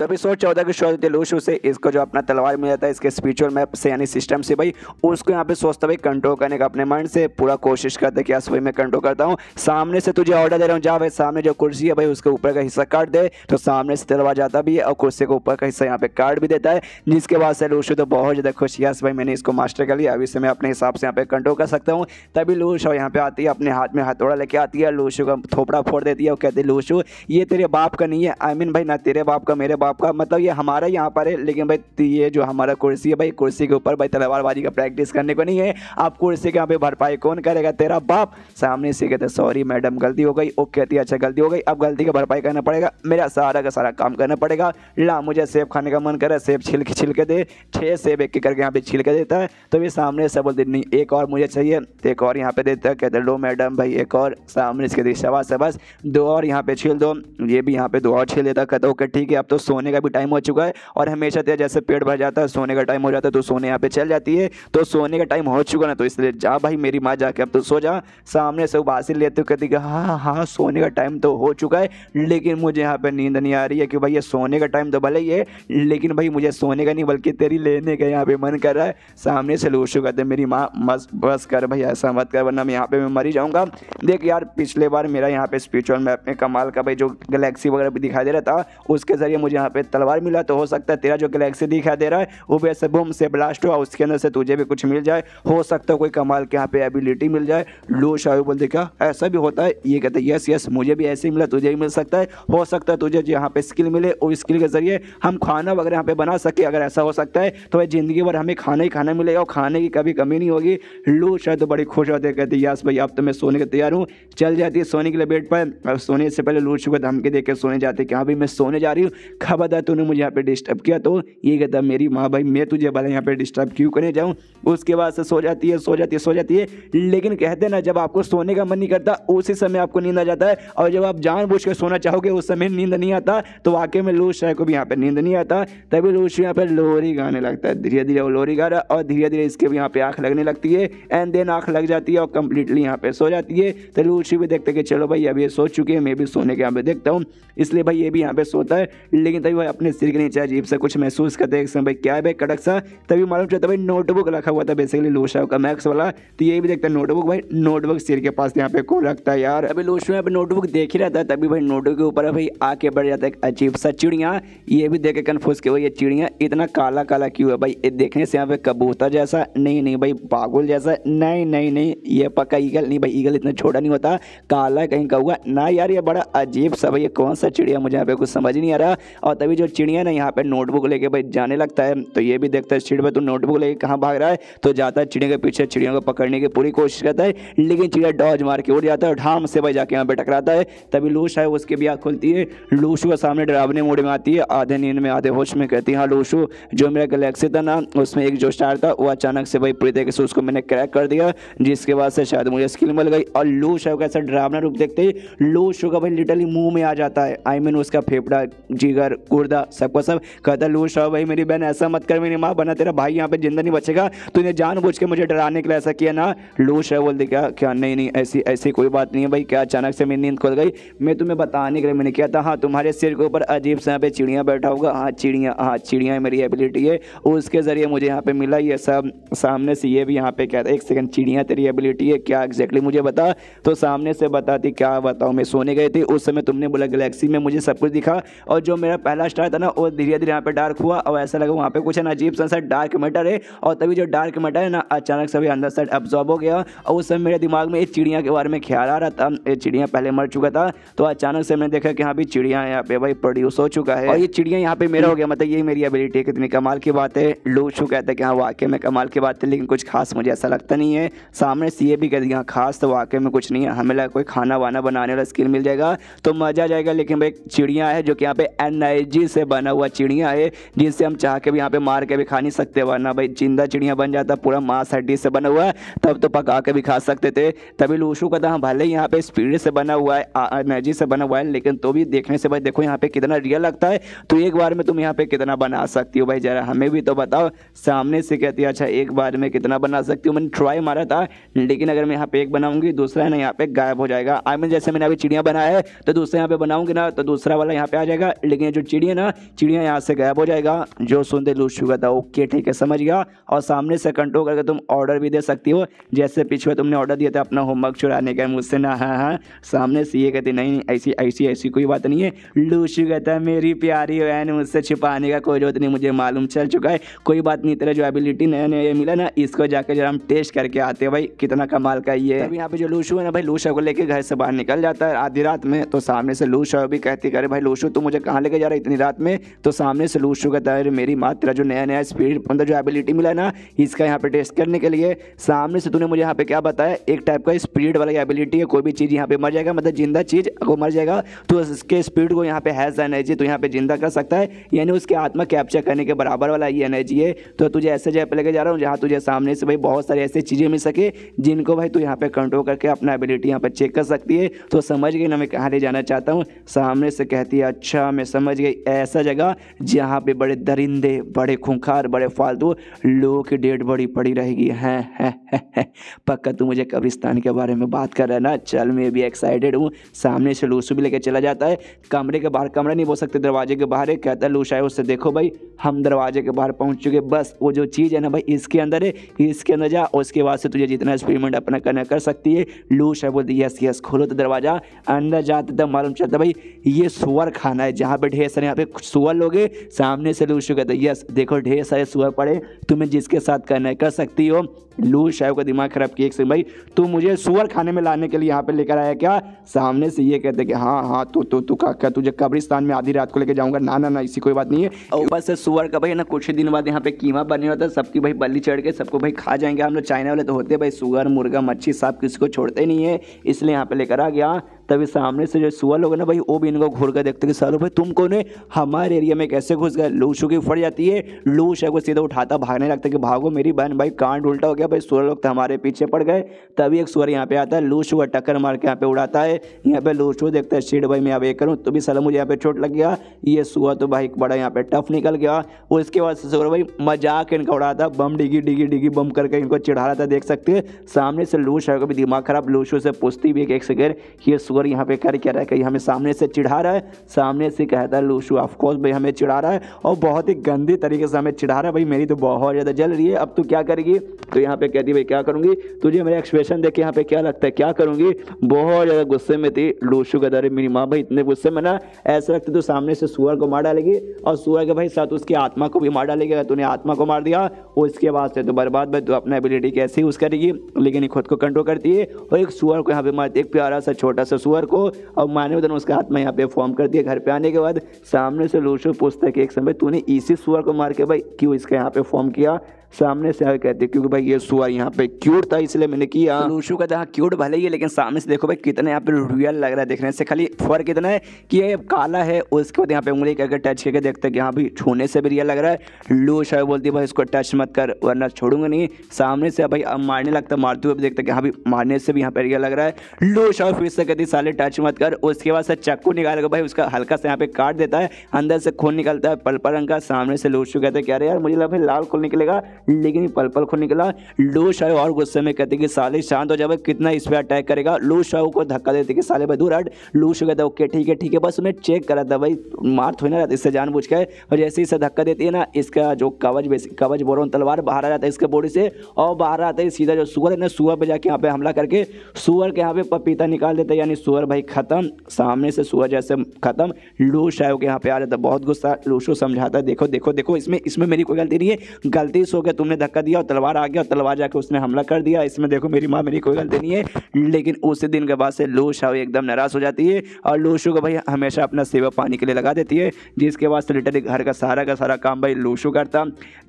तभी सौ चौदह के शौर्य तेलुशु से इसको जो अपना तलवार मिल जाता है इसके स्पिरिचुअल मैप से यानी सिस्टम से भाई उसको यहाँ पे सोचता भाई कंट्रोल करने का अपने माइंड से पूरा कोशिश करता है कि आज भाई मैं कंट्रोल करता हूँ सामने से तुझे ऑर्डर दे रहा हूँ जा भाई सामने जो कुर्सी है भाई उसके ऊपर का हिस्सा काट दे तो सामने से तलवार जाता भी है और कुर्सी के ऊपर का हिस्सा यहाँ पे काट भी देता है जिसके बाद से लूशू तो बहुत ज़्यादा खुश है भाई मैंने इसको मास्टर कर लिया अभी से मैं अपने हिसाब से यहाँ पे कंट्रोल कर सकता हूँ तभी लूशो यहाँ पे आती है अपने हाथ में हथौड़ा लेके आती है लूशू का थोपड़ा फोड़ देती है और कहती है लूशू ये तेरे बाप का नहीं है आई मीन भाई ना तेरे बाप का मेरे बाप का मतलब ये हमारा यहाँ पर है लेकिन भाई ये जो हमारा कुर्सी है भाई कुर्सी के ऊपर भाई तलवारबाजी का प्रैक्टिस करने को नहीं है आप कुर्सी के यहाँ पे भरपाई कौन करेगा तेरा बाप सामने से कहते सॉरी मैडम गलती हो गई ओके कहती अच्छा गलती हो गई अब गलती की भरपाई करना पड़ेगा मेरा सारा का सारा काम करना पड़ेगा ला मुझे सेब खाने का मन करे सेब छिलके छिलके दे छः सेब एक करके यहाँ पे छिलके देता है तो भी सामने से बोलते नहीं एक और मुझे चाहिए एक और यहाँ पे देता है कहते लो मैडम भाई एक और सामने से कहते से बस दो और यहाँ पे छील दो ये भी यहाँ पे दो और छील देता कहते ओके ठीक है अब तो सो सोने का भी टाइम हो चुका है और हमेशा तेरा जैसे पेट भर जाता है सोने का टाइम हो जाता है तो सोने यहाँ पे चल जाती है तो सोने का टाइम हो चुका ना तो इसलिए जा भाई मेरी माँ जाके अब तो सो जा सामने से उबासी लेते हुए कहती हाँ, हाँ हाँ सोने का टाइम तो हो चुका है लेकिन मुझे यहाँ पर नींद नहीं आ रही है कि भाई ये सोने का टाइम तो भले ही है लेकिन भाई मुझे सोने का नहीं बल्कि तेरी लेने का यहाँ पे मन कर रहा है सामने से लूशू कहते मेरी माँ मस बस कर भाई ऐसा मत कर वरना मैं यहाँ पे मैं मरी जाऊँगा देख यार पिछले बार मेरा यहाँ पे स्पिरिचुअल मैप में कमाल का भाई जो गलेक्सी वगैरह भी दिखाई दे रहा था उसके ज़रिए मुझे यहाँ पे तलवार मिला तो हो सकता है तेरा जो गलेक्सी दिखाई दे रहा है वो भी ऐसे बुम से ब्लास्ट हुआ उसके अंदर से तुझे भी कुछ मिल जाए हो सकता है कोई कमाल के यहाँ पे एबिलिटी मिल जाए लो शाहू बोलते क्या ऐसा भी होता है ये कहते हैं यस यस मुझे भी ऐसे ही मिला तुझे भी मिल सकता है हो सकता है तुझे जो यहाँ पे स्किल मिले और स्किल के जरिए हम खाना वगैरह यहाँ पे बना सके अगर ऐसा हो सकता है तो भाई ज़िंदगी भर हमें खाना ही खाना मिलेगा और खाने की कभी कमी नहीं होगी लो शायद तो बड़ी खुश होते कहते यस भाई अब तो मैं सोने के तैयार हूँ चल जाती है सोने के लिए बेड पर सोने से पहले लूच को धमके देकर सोने जाते कि हाँ भाई मैं सोने जा रही हूँ खबरदार तूने मुझे यहाँ पे डिस्टर्ब किया तो ये कहता मेरी माँ भाई मैं तुझे भला यहाँ पे डिस्टर्ब क्यों करने जाऊँ उसके बाद से सो जाती है सो जाती है सो जाती है लेकिन कहते ना जब आपको सोने का मन नहीं करता उसी समय आपको नींद आ जाता है और जब आप जान के सोना चाहोगे उस समय नींद नहीं आता तो वाकई में लूज शाह को भी यहाँ पर नींद नहीं आता तभी लूज यहाँ पर लोहरी गाने लगता है धीरे धीरे वो लोहरी गा रहा और धीरे धीरे इसके भी यहाँ पे आँख लगने लगती है एंड देन आँख लग जाती है और कंप्लीटली यहाँ पे सो जाती है तो लूची भी देखते कि चलो भाई अब ये सो चुके हैं मैं भी सोने के यहाँ पे देखता हूँ इसलिए भाई ये भी यहाँ पे सोता है लेकिन तभी भाई अपने सिर के नीचे अजीब सा कुछ महसूस करते हैं भाई क्या है भाई कड़क सा तभी मालूम चलता भाई नोटबुक रखा हुआ था बेसिकली लोशाव का मैक्स वाला तो ये भी देखता है नोटबुक भाई नोटबुक सिर के पास यहाँ पे को रखता है यार अभी लोशो यहाँ पे नोटबुक देख ही रहता है तभी भाई नोटबुक के ऊपर भाई आके बढ़ जाता है अजीब सा चिड़िया ये भी देख के कन्फ्यूज के भाई ये चिड़िया इतना काला काला क्यों है भाई देखने से यहाँ पे कबूतर जैसा नहीं नहीं भाई बागुल जैसा नहीं नहीं नहीं ये पक्का ईगल नहीं भाई ईगल इतना छोटा नहीं होता काला कहीं का हुआ ना यार ये बड़ा अजीब सा भाई ये कौन सा चिड़िया मुझे यहाँ पे कुछ समझ नहीं आ रहा और तभी जो चिड़िया ना यहाँ पे नोटबुक लेके भाई जाने लगता है तो ये भी देखता है चिड़ पर तो नोटबुक लेके कहाँ भाग रहा है तो जाता है चिड़िया के पीछे चिड़ियों को पकड़ने की पूरी कोशिश करता है लेकिन चिड़िया डॉज मार के उड़ जाता है ढाम से भाई जाके यहाँ पे टकराता है तभी लूश है उसकी भी आँख खुलती है लूशू के सामने डरावने मोड में आती है आधे नींद में आधे होश में कहती है हाँ लूशू जो मेरा गलेक्सी था ना उसमें एक जो स्टार था वो अचानक से भाई पूरी तरीके से उसको मैंने क्रैक कर दिया जिसके बाद से शायद मुझे स्किल मिल गई और लू है का ऐसा डरावना रूप देखते ही लूशू का भाई लिटरली मुंह में आ जाता है आई मीन उसका फेफड़ा जिगर गुर्दा सबको सब कहता लू शाह भाई मेरी बहन ऐसा मत कर मेरी माँ बना तेरा भाई यहाँ पे जिंदा नहीं बचेगा तूने जान बुझ के मुझे डराने के लिए ऐसा किया ना लू शाह बोलते क्या क्या नहीं नहीं ऐसी ऐसी कोई बात नहीं है भाई क्या अचानक से मेरी नींद खुल गई मैं तुम्हें बताने के लिए मैंने किया था हाँ तुम्हारे सिर के ऊपर अजीब से यहाँ पे चिड़िया बैठा होगा हाँ चिड़िया हाँ चिड़िया मेरी एबिलिटी है उसके ज़रिए मुझे यहाँ पे मिला ये सब सामने से ये भी यहाँ पे कहता एक सेकंड चिड़िया तेरी एबिलिटी है क्या एग्जैक्टली मुझे बता तो सामने से बताती क्या बताऊँ मैं सोने गई थी उस समय तुमने बोला गलेक्सी में मुझे सब कुछ दिखा और जो मेरा पहला स्टार था ना वो धीरे धीरे यहाँ पे डार्क हुआ और ऐसा लगा वहाँ पे कुछ है ना अजीब सा डार्क मैटर है और तभी जो डार्क मैटर है ना अचानक सभी अंदर साइड अब्जॉर्ब हो गया और उस समय मेरे दिमाग में इस चिड़िया के बारे में ख्याल आ रहा था ये चिड़िया पहले मर चुका था तो अचानक से मैंने देखा कि हाँ भी चिड़िया यहाँ पे भाई प्रोड्यूस हो चुका है और ये चिड़िया यहाँ पे मेरा हो गया मतलब ये मेरी एबिलिटी है कितनी कमाल की बात है लू छू कहते हैं कि हाँ वाकई में कमाल की बात है लेकिन कुछ खास मुझे ऐसा लगता नहीं है सामने सी भी कह दिया खास तो वाकई में कुछ नहीं है हमें लगा कोई खाना वाना बनाने वाला स्किल मिल जाएगा तो मज़ा आ जाएगा लेकिन भाई चिड़िया है जो कि यहाँ पे एन आई है जी से बना हुआ चिड़िया है जिससे हम चाह के भी यहाँ पे मार के भी खा नहीं सकते वरना भाई जिंदा चिड़िया बन जाता पूरा मांस हड्डी से बना हुआ है तब तो पका के भी खा सकते थे तभी लूशू का था तो हाँ भले ही यहाँ पे स्पीड से बना हुआ है एनर्जी से बना हुआ है लेकिन तो भी देखने से भाई देखो यहाँ पे कितना रियल लगता है तो एक बार में तुम यहाँ पे कितना बना सकती हो भाई जरा हमें भी तो बताओ सामने से कहती है अच्छा एक बार में कितना बना सकती हूँ मैंने ट्राई मारा था लेकिन अगर मैं यहाँ पे एक बनाऊंगी दूसरा है ना यहाँ पे गायब हो जाएगा आई मीन जैसे मैंने अभी चिड़िया बनाया है तो दूसरा यहाँ पे बनाऊंगी ना तो दूसरा वाला यहाँ पे आ जाएगा लेकिन जो चिड़िया ना चिड़िया यहाँ से गायब हो जाएगा जो सुनते लूज चुका था ओके ठीक है समझ गया और सामने से कंट्रोल करके तुम ऑर्डर भी दे सकती हो जैसे पिछले तुमने ऑर्डर दिया था अपना होमवर्क चुराने का मुझसे ना हाँ हाँ सामने से ये कहते नहीं ऐसी ऐसी ऐसी कोई बात नहीं है लूज कहता था मेरी प्यारी वैन मुझसे छिपाने का कोई जरूरत नहीं मुझे मालूम चल चुका है कोई बात नहीं तेरा जो एबिलिटी नया नया मिला ना इसको जाकर जरा हम टेस्ट करके आते हैं भाई कितना कमाल का ये अभी यहाँ पे जो लूशू है ना भाई लूशा को लेकर घर से बाहर निकल जाता है आधी रात में तो सामने से लूशा भी कहती करे भाई लूशू तू मुझे कहाँ लेके जा रहा रहा इतनी रात में तो सामने से लूज चुका था मेरी माँ तेरा जो नया नया स्पीड मतलब जो एबिलिटी मिला ना इसका यहाँ पे टेस्ट करने के लिए सामने से तूने मुझे यहाँ पे क्या बताया एक टाइप का स्पीड वाला एबिलिटी है कोई भी चीज़ यहाँ पे मर जाएगा मतलब जिंदा चीज़ को मर जाएगा तो उसके स्पीड को यहाँ पे हैज एनर्जी तो यहाँ पे जिंदा कर सकता है यानी उसकी आत्मा कैप्चर करने के बराबर वाला ये एनर्जी है तो तुझे ऐसे जगह पर लेके जा रहा हूँ जहाँ तुझे सामने से भाई बहुत सारी ऐसी चीज़ें मिल सके जिनको भाई तू यहाँ पे कंट्रोल करके अपना एबिलिटी यहाँ पर चेक कर सकती है तो समझ गई ना मैं कहाँ ले जाना चाहता हूँ सामने से कहती है अच्छा मैं समझ गया जगह ऐसा जगह जहाँ पे बड़े दरिंदे बड़े खूंखार बड़े फालतू लोगों की डेट बड़ी पड़ी रहेगी हैं है, है, है। पक्का तू मुझे कब्रिस्तान के बारे में बात कर रहा है ना चल मैं भी एक्साइटेड हूँ सामने से लूसू भी लेके चला जाता है कमरे के बाहर कमरा नहीं बोल सकते दरवाजे के बाहर है कहता है लूसा है उससे देखो भाई हम दरवाजे के बाहर पहुँच चुके बस वो जो चीज़ है ना भाई इसके अंदर है इसके अंदर जा उसके बाद से तुझे जितना एक्सपेरिमेंट अपना करना कर सकती है लूस है बोलती यस यस खोलो तो दरवाज़ा अंदर जाते तब मालूम चलता भाई ये सुअर खाना है जहाँ पे ढेर सर यहाँ पे कुछ सुअर लोगे सामने से शुरू करते यस देखो ढेर सारे सुअर पड़े तुम्हें जिसके साथ करना है कर सकती हो लू शाह का दिमाग खराब किया एक से भाई तू मुझे सुअर खाने में लाने के लिए यहाँ पे लेकर आया क्या सामने से ये कहते कि हाँ हाँ तो तो तू क्या तुझे कब्रिस्तान में आधी रात को लेकर जाऊंगा ना ना ना इसी कोई बात नहीं है ऊपर से सुअर का भाई ना कुछ ही दिन बाद यहाँ पे कीमा बने होता है सबकी भाई बल्ली चढ़ के सबको भाई खा जाएंगे हम लोग चाइना वाले तो होते भाई सुअर मुर्गा मच्छी सब किसी को छोड़ते नहीं है इसलिए यहाँ पे लेकर आ गया तभी सामने से जो सुअर लोग ना भाई वो भी इनको घूर कर देखते कि सालों भाई तुम कौन है हमारे एरिया में कैसे घुस गए लू चुकी फट जाती है लू शाह को सीधा उठाता भागने लगता कि भागो मेरी बहन भाई कांड उल्टा हो गया गया भाई सोलह लोग तो हमारे पीछे पड़ गए तभी एक सुअर यहाँ पे आता है लूज हुआ टक्कर मार के यहाँ पे उड़ाता है यहाँ पे लूज हुआ देखता है शीट भाई मैं यहाँ पे करूँ तो भी सलम मुझे यहाँ पे चोट लग गया ये सुअर तो भाई बड़ा यहाँ पे टफ निकल गया उसके बाद ससुर भाई मजाक इनका उड़ा था बम डिगी डिगी डिगी बम करके इनको चिढ़ा रहा था देख सकते हैं सामने से लूश है कभी दिमाग खराब लूशू से पूछती भी एक सेकेंड ये सुअर यहाँ पे कर क्या रहा है कहीं हमें सामने से चिढ़ा रहा है सामने से कहता है लूशू ऑफकोर्स भाई हमें चिढ़ा रहा है और बहुत ही गंदी तरीके से हमें चिढ़ा रहा है भाई मेरी तो बहुत ज़्यादा जल रही है अब तो क्या करेगी तो यहाँ यहाँ पे कहती भाई क्या करूँगी तुझे मेरा एक्सप्रेशन देख के यहाँ पे क्या लगता है क्या करूँगी बहुत ज़्यादा गुस्से में थी लोशू का दर मेरी माँ भाई इतने गुस्से में ना ऐसा लगता तो सामने से सुअर को मार डालेगी और सुअर के भाई साथ उसकी आत्मा को भी मार डालेगी अगर तूने आत्मा को मार दिया उसके बाद से तो बर्बाद भाई तू अपना एबिलिटी कैसे यूज़ करेगी लेकिन ये खुद को कंट्रोल करती है और एक सुअर को यहाँ पे मारती एक प्यारा सा छोटा सा सुअर को और मानव धन उसका आत्मा यहाँ पे फॉर्म करती है घर पे आने के बाद सामने से लोशो पूछता है कि एक समय तूने इसी सुअर को मार के भाई क्यों इसका यहाँ पे फॉर्म किया सामने से आकर कहते क्योंकि भाई ये सुअर यहाँ पे क्यूट था इसलिए मैंने किया तो लूशू का जहाँ क्यूट भले ही है लेकिन सामने से देखो भाई कितना यहाँ पे रियल लग रहा है देखने से खाली फर कितना है कि ये काला है उसके बाद यहाँ पे उंगली करके टच करके देखते हैं कि हाँ भाई छूने से भी रियल लग रहा है लूश है बोलती भाई इसको टच मत कर वरना छोड़ूंगा नहीं सामने से भाई अब मारने लगता मारते हुए देखते कि हाँ भाई मारने से भी यहाँ पे रियल लग रहा है लूश और फिर से कहती साले टच मत कर उसके बाद से चक्कू निकाल भाई उसका हल्का से यहाँ पे काट देता है अंदर से खून निकलता है पलपा रंग का सामने से लूशू कहते हैं क्या यार मुझे लगा लाल खून निकलेगा लेकिन पल पल खुद निकला लू शाह और गुस्से में कहते कि साले शांत हो जाए कितना इस पर अटैक करेगा लू शाह को धक्का देते कि साले भाई दूर हट लू शो कहता ओके ठीक है ठीक है बस उन्हें चेक करा था भाई मार थोड़ी ना इससे जान बुझ के और जैसे इसे धक्का देती है ना इसका जो कवच कवच बोल तलवार बाहर आ जाता है इसके बॉडी से और बाहर आता है सीधा जो सुअर है ना सुअर पर जाके यहाँ पे हमला करके सुअर के यहाँ पे पपीता निकाल देता है यानी सुअर भाई खत्म सामने से सुअर जैसे खत्म लू शाह के यहाँ पे आ जाता बहुत गुस्सा लूशो समझाता है देखो देखो देखो इसमें इसमें मेरी कोई गलती नहीं है गलती सो के गया तुमने धक्का दिया और तलवार आ गया और तलवार जाकर उसने हमला कर दिया इसमें देखो मेरी माँ मेरी कोई गलती नहीं है लेकिन उस दिन के बाद से लू शाह एकदम नाराज़ हो जाती है और लूशू को भाई हमेशा अपना सेवा पानी के लिए लगा देती है जिसके बाद से लिटरली घर का सारा का सारा काम भाई लूशू करता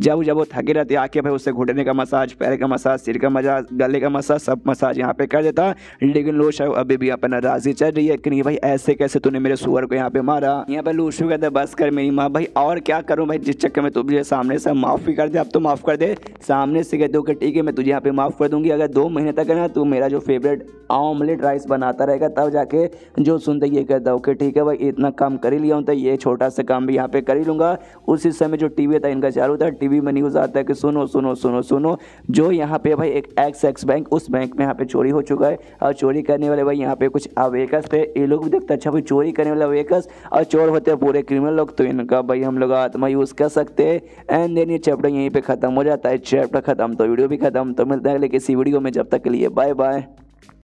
जब जब वो थके रहते आके भाई उससे घुटने का मसाज पैर का मसाज सिर का मसाज गले का मसाज सब मसाज यहाँ पर कर देता लेकिन लूशा अभी भी अपना राजी चल रही है कि नहीं भाई ऐसे कैसे तूने मेरे सुअर को यहाँ पे मारा यहाँ पे लूशू कहता बस कर मेरी माँ भाई और क्या करूँ भाई जिस चक्कर में तुझे सामने से माफ़ी कर दे अब तो माफ़ कर दे सामने से कहते हो कि ठीक है मैं तुझे यहाँ पे माफ़ कर दूंगी अगर दो महीने तक है ना तो मेरा जो फेवरेट ऑमलेट राइस बनाता रहेगा तब जाके जो सुनते ये कहता हो कि ठीक है भाई इतना काम कर ही लिया होता तो ये छोटा सा काम भी यहाँ पे कर ही लूँगा उसी समय जो टी था इनका चालू था टी में न्यूज़ आता है कि सुनो सुनो सुनो सुनो जो यहाँ पे भाई एक एक्स एक्स बैंक उस बैंक में यहाँ पे चोरी हो चुका है और चोरी करने वाले भाई यहाँ पे कुछ अवेकस थे ये लोग भी देखते अच्छा भाई चोरी करने वाले अवेकस और चोर होते हैं पूरे क्रिमिनल लोग तो इनका भाई हम लोग आत्मा यूज़ कर सकते हैं एंड देन ये चैप्टर यहीं पे ख़त्म हो जाता है चैप्टर खत्म तो वीडियो भी खत्म तो मिलते हैं अगले किसी वीडियो में जब तक के लिए बाय बाय